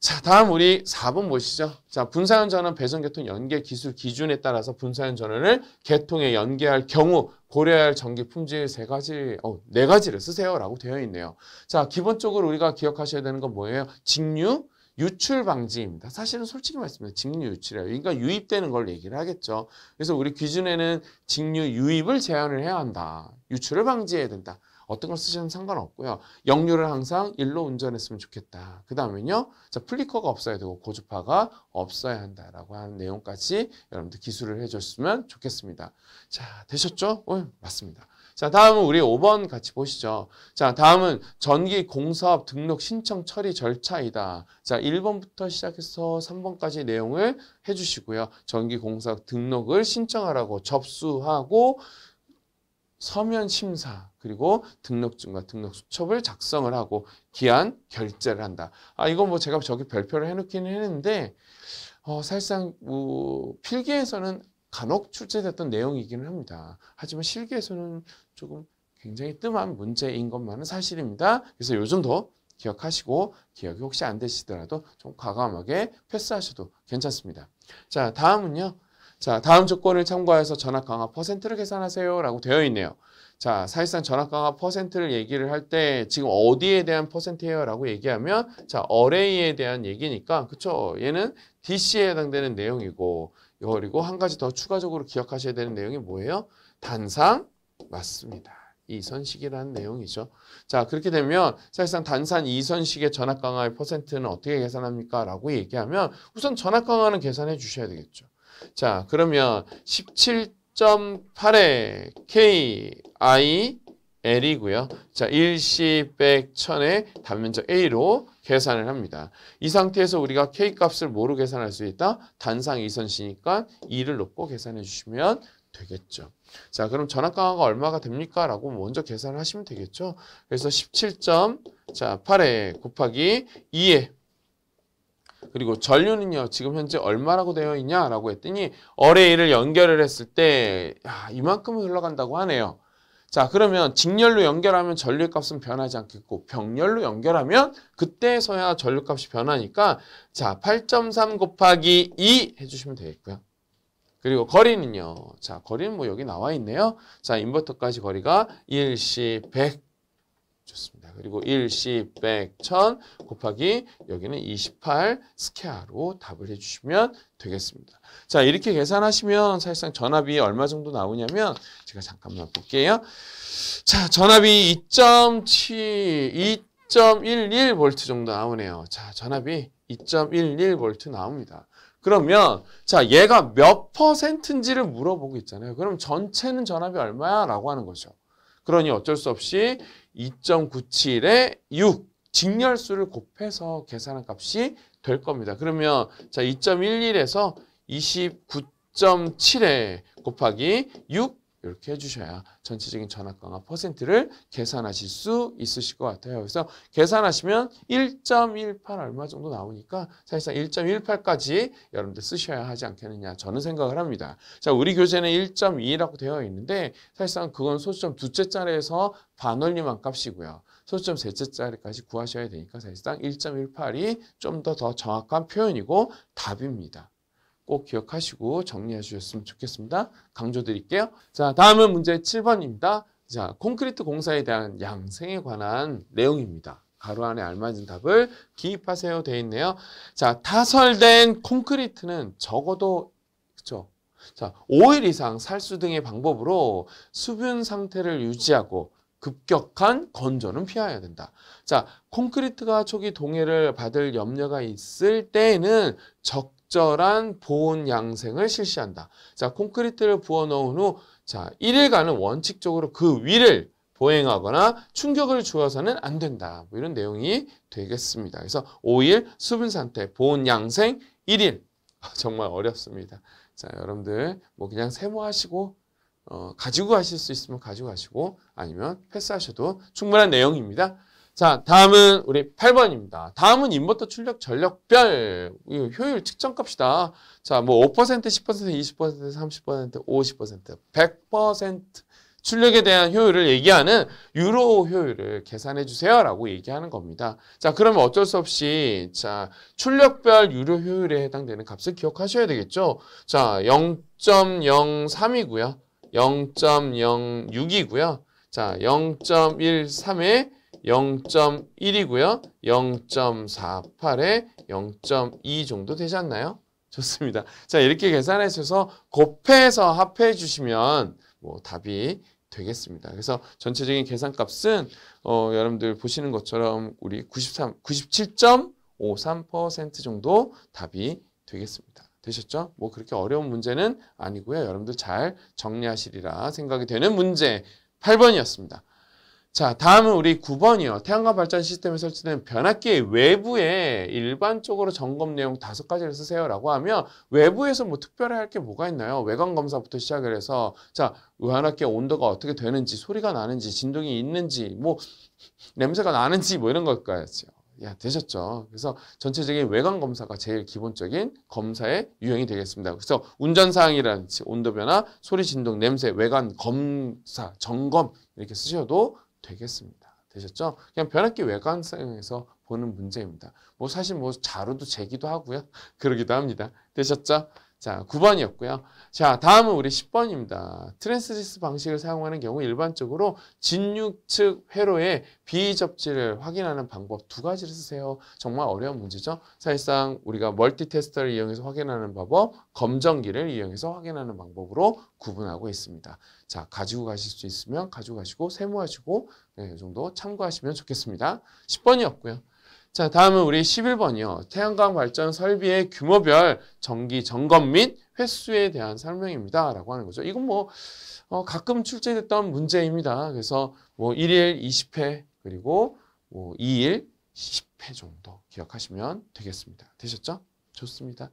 자, 다음 우리 4번 보시죠. 자, 분사형 전환 배선계통 연계 기술 기준에 따라서 분사형 전환을 계통에 연계할 경우 고려해야 할 전기 품질 세 가지, 어, 네 가지를 쓰세요라고 되어 있네요. 자, 기본적으로 우리가 기억하셔야 되는 건 뭐예요? 직류, 유출 방지입니다. 사실은 솔직히 말씀드 직류 유출이에요. 그러니까 유입되는 걸 얘기를 하겠죠. 그래서 우리 기준에는 직류 유입을 제한을 해야 한다. 유출을 방지해야 된다. 어떤 걸쓰시는 상관없고요. 역류를 항상 일로 운전했으면 좋겠다. 그다음에요 자, 플리커가 없어야 되고 고주파가 없어야 한다라고 하는 내용까지 여러분들 기술을 해줬으면 좋겠습니다. 자, 되셨죠? 어, 맞습니다. 자, 다음은 우리 5번 같이 보시죠. 자, 다음은 전기 공사업 등록 신청 처리 절차이다. 자, 1번부터 시작해서 3번까지 내용을 해주시고요. 전기 공사업 등록을 신청하라고 접수하고 서면 심사 그리고 등록증과 등록 수첩을 작성을 하고 기한 결제를 한다. 아 이거 뭐 제가 저기 별표를 해놓기는 했는데 어, 사실상 뭐 필기에서는 간혹 출제됐던 내용이기는 합니다. 하지만 실기에서는 조금 굉장히 뜸한 문제인 것만은 사실입니다. 그래서 요즘 더 기억하시고 기억이 혹시 안 되시더라도 좀 과감하게 패스하셔도 괜찮습니다. 자 다음은요. 자, 다음 조건을 참고해서 전압 강화 퍼센트를 계산하세요. 라고 되어 있네요. 자, 사실상 전압 강화 퍼센트를 얘기를 할 때 지금 어디에 대한 퍼센트예요? 라고 얘기하면 자, 어레이에 대한 얘기니까 그쵸? 얘는 DC에 해당되는 내용이고 그리고 한 가지 더 추가적으로 기억하셔야 되는 내용이 뭐예요? 단상 맞습니다. 이선식이라는 내용이죠. 자 그렇게 되면 사실상 단산 이선식의 전압 강화의 퍼센트는 어떻게 계산합니까? 라고 얘기하면 우선 전압 강화는 계산해 주셔야 되겠죠. 자, 그러면 1 7 8에 KIL이고요. 자, 1시 100, 1000의 단면적 A로 계산을 합니다. 이 상태에서 우리가 K값을 뭐로 계산할 수 있다? 단상 2선시니까 2를 놓고 계산해 주시면 되겠죠. 자, 그럼 전압 강화가 얼마가 됩니까? 라고 먼저 계산을 하시면 되겠죠. 그래서 17.8에 곱하기 2에 그리고 전류는요 지금 현재 얼마라고 되어 있냐라고 했더니 어레이를 연결을 했을 때 야, 이만큼은 흘러간다고 하네요. 자 그러면 직렬로 연결하면 전류값은 변하지 않겠고 병렬로 연결하면 그때서야 전류값이 변하니까 자 8.3 곱하기 2 해주시면 되겠고요. 그리고 거리는요. 자 거리는 뭐 여기 나와 있네요. 자 인버터까지 거리가 1 10, 100 좋습니다. 그리고 1, 10, 100, 1000 곱하기 여기는 28스케어로 답을 해주시면 되겠습니다. 자 이렇게 계산하시면 사실상 전압이 얼마 정도 나오냐면 제가 잠깐만 볼게요. 자 전압이 2.7, 2.11V 정도 나오네요. 자 전압이 2.11V 나옵니다. 그러면 자 얘가 몇 퍼센트인지를 물어보고 있잖아요. 그럼 전체는 전압이 얼마야? 라고 하는 거죠. 그러니 어쩔 수 없이 2.97에 6 직렬수를 곱해서 계산한 값이 될 겁니다. 그러면 자 2.11에서 29.7에 곱하기 6 이렇게 해주셔야 전체적인 전압 강화 퍼센트를 계산하실 수 있으실 것 같아요. 그래서 계산하시면 1.18 얼마 정도 나오니까 사실상 1.18까지 여러분들 쓰셔야 하지 않겠느냐 저는 생각을 합니다. 자, 우리 교재는 1.2라고 되어 있는데 사실상 그건 소수점 두째 자리에서 반올림한 값이고요. 소수점 셋째 자리까지 구하셔야 되니까 사실상 1.18이 좀 더더 더 정확한 표현이고 답입니다. 꼭 기억하시고 정리해 주셨으면 좋겠습니다. 강조드릴게요. 자, 다음은 문제 7번입니다. 자, 콘크리트 공사에 대한 양생에 관한 내용입니다. 가로 안에 알맞은 답을 기입하세요 되어 있네요. 자, 타설된 콘크리트는 적어도 그죠 자, 5일 이상 살수 등의 방법으로 수분 상태를 유지하고 급격한 건조는 피해야 된다. 자, 콘크리트가 초기 동해를 받을 염려가 있을 때에는 적 적절한 보온 양생을 실시한다. 자, 콘크리트를 부어 넣은 후 자, 1일간은 원칙적으로 그 위를 보행하거나 충격을 주어서는 안 된다. 뭐 이런 내용이 되겠습니다. 그래서 5일 수분 상태, 보온 양생 1일. 아, 정말 어렵습니다. 자, 여러분들 뭐 그냥 세모하시고 어, 가지고 가실 수 있으면 가지고 가시고 아니면 패스하셔도 충분한 내용입니다. 자, 다음은 우리 8번입니다. 다음은 인버터 출력 전력별 효율 측정값이다. 자, 뭐 5%, 10%, 20%, 30%, 50%, 100% 출력에 대한 효율을 얘기하는 유로 효율을 계산해 주세요라고 얘기하는 겁니다. 자, 그러면 어쩔 수 없이 자, 출력별 유료 효율에 해당되는 값을 기억하셔야 되겠죠. 자, 0.03이고요. 0.06이고요. 자, 0.13에 0.1이고요. 0.48에 0.2 정도 되지 않나요? 좋습니다. 자, 이렇게 계산하셔서 곱해서 합해 주시면 뭐 답이 되겠습니다. 그래서 전체적인 계산값은 어, 여러분들 보시는 것처럼 우리 93, 97.53% 정도 답이 되겠습니다. 되셨죠? 뭐 그렇게 어려운 문제는 아니고요. 여러분들 잘 정리하시리라 생각이 되는 문제 8번이었습니다. 자, 다음은 우리 9번이요. 태양광 발전 시스템에 설치된 변압기 의 외부에 일반적으로 점검 내용 다섯 가지를 쓰세요라고 하면 외부에서 뭐 특별히 할 게 뭐가 있나요? 외관 검사부터 시작을 해서 자, 외환압기의 온도가 어떻게 되는지, 소리가 나는지, 진동이 있는지, 뭐 냄새가 나는지 뭐 이런 걸까요 야, 되셨죠? 그래서 전체적인 외관 검사가 제일 기본적인 검사의 유형이 되겠습니다. 그래서 운전사항이라든지 온도 변화, 소리 진동, 냄새, 외관 검사, 점검 이렇게 쓰셔도 되겠습니다. 되셨죠? 그냥 변압기 외관상에서 보는 문제입니다. 뭐 사실 뭐 자료도 재기도 하고요. 그러기도 합니다. 되셨죠? 자, 9번이었고요. 자, 다음은 우리 10번입니다. 트랜스지스 방식을 사용하는 경우 일반적으로 진육 측 회로의 비접지를 확인하는 방법 두 가지를 쓰세요. 정말 어려운 문제죠. 사실상 우리가 멀티 테스터를 이용해서 확인하는 방법, 검정기를 이용해서 확인하는 방법으로 구분하고 있습니다. 자, 가지고 가실 수 있으면 가지고 가시고 세모하시고 네, 이 정도 참고하시면 좋겠습니다. 10번이었고요. 자, 다음은 우리 11번이요. 태양광 발전 설비의 규모별 정기 점검 및 횟수에 대한 설명입니다. 라고 하는 거죠. 이건 뭐, 어, 가끔 출제됐던 문제입니다. 그래서 뭐 1일 20회, 그리고 뭐 2일 10회 정도 기억하시면 되겠습니다. 되셨죠? 좋습니다.